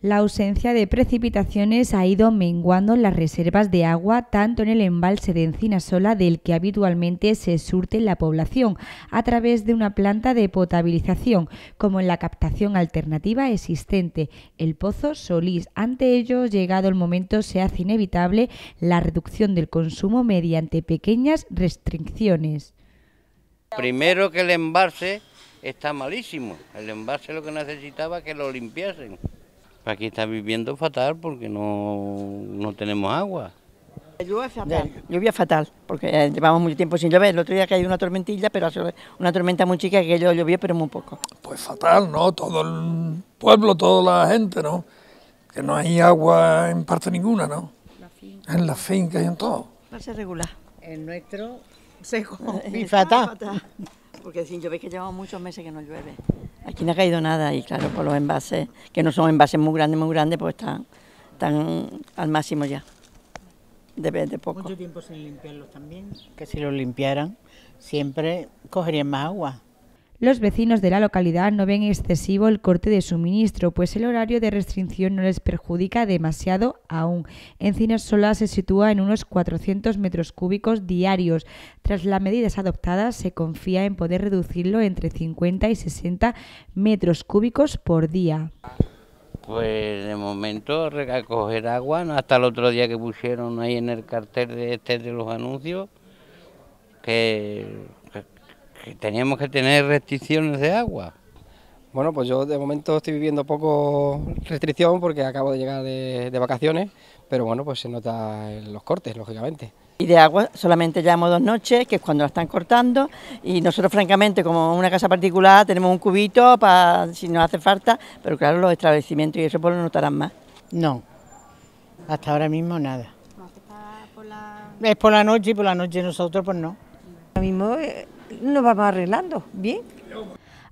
La ausencia de precipitaciones ha ido menguando las reservas de agua tanto en el embalse de Encinasola del que habitualmente se surte la población a través de una planta de potabilización como en la captación alternativa existente, el pozo Solís. Ante ello, llegado el momento, se hace inevitable la reducción del consumo mediante pequeñas restricciones. Primero que el embalse está malísimo. El embalse lo que necesitaba que lo limpiasen aquí está viviendo fatal porque no, tenemos agua. Lluvia fatal. Lluvia fatal, porque eh, llevamos mucho tiempo sin llover. El otro día cayó una tormentilla, pero una tormenta muy chica que yo llovió, pero muy poco. Pues fatal, ¿no? Todo el pueblo, toda la gente, ¿no? Que no hay agua en parte ninguna, ¿no? En La finca. En y en todo. Va a ser regular. En nuestro seco y fatal. Porque sin llover que llevamos muchos meses que no llueve. Aquí no ha caído nada y claro, por los envases, que no son envases muy grandes, muy grandes, pues están, están al máximo ya. de poco. Mucho tiempo sin limpiarlos también, que si los limpiaran siempre cogerían más agua. Los vecinos de la localidad no ven excesivo el corte de suministro, pues el horario de restricción no les perjudica demasiado aún. Encinas Sola se sitúa en unos 400 metros cúbicos diarios. Tras las medidas adoptadas, se confía en poder reducirlo entre 50 y 60 metros cúbicos por día. Pues de momento recoger agua, hasta el otro día que pusieron ahí en el cartel este de los anuncios, que teníamos que tener restricciones de agua. Bueno, pues yo de momento estoy viviendo poco restricción porque acabo de llegar de, vacaciones, pero bueno, pues se nota los cortes, lógicamente. Y de agua solamente llevamos dos noches, que es cuando la están cortando, y nosotros francamente, como una casa particular, tenemos un cubito para si nos hace falta, pero claro, los establecimientos y eso pues lo notarán más. No, hasta ahora mismo nada. Es por la noche y por la noche nosotros pues no. mismo... Eh, nos vamos arreglando, bien.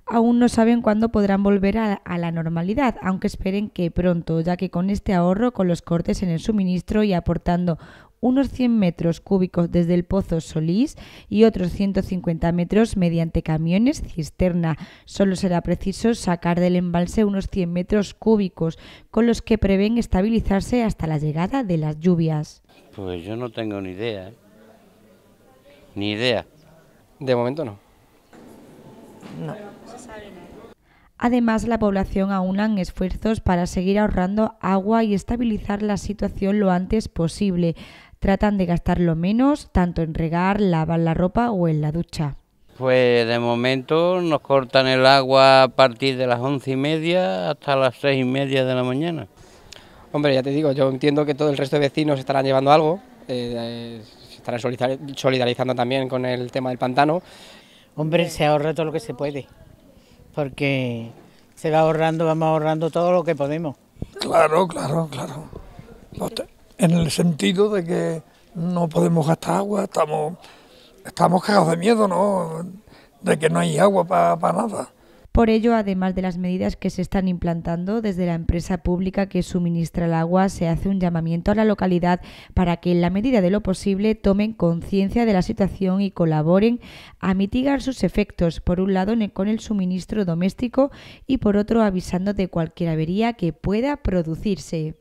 Aún no saben cuándo podrán volver a, la normalidad, aunque esperen que pronto, ya que con este ahorro, con los cortes en el suministro y aportando unos 100 metros cúbicos desde el pozo Solís y otros 150 metros mediante camiones cisterna. Solo será preciso sacar del embalse unos 100 metros cúbicos, con los que prevén estabilizarse hasta la llegada de las lluvias. Pues yo no tengo ni idea, ¿eh? ni idea. De momento no. No. Además, la población aúna esfuerzos para seguir ahorrando agua y estabilizar la situación lo antes posible. Tratan de gastar lo menos, tanto en regar, lavar la ropa o en la ducha. Pues de momento nos cortan el agua a partir de las once y media hasta las seis y media de la mañana. Hombre, ya te digo, yo entiendo que todo el resto de vecinos estarán llevando algo. Eh, estarán solidarizando también con el tema del pantano. Hombre, se ahorra todo lo que se puede, porque se va ahorrando, vamos ahorrando todo lo que podemos. Claro, claro, claro. En el sentido de que no podemos gastar agua, estamos, estamos cagados de miedo, ¿no? De que no hay agua para nada. Por ello, además de las medidas que se están implantando desde la empresa pública que suministra el agua, se hace un llamamiento a la localidad para que, en la medida de lo posible, tomen conciencia de la situación y colaboren a mitigar sus efectos, por un lado con el suministro doméstico y por otro avisando de cualquier avería que pueda producirse.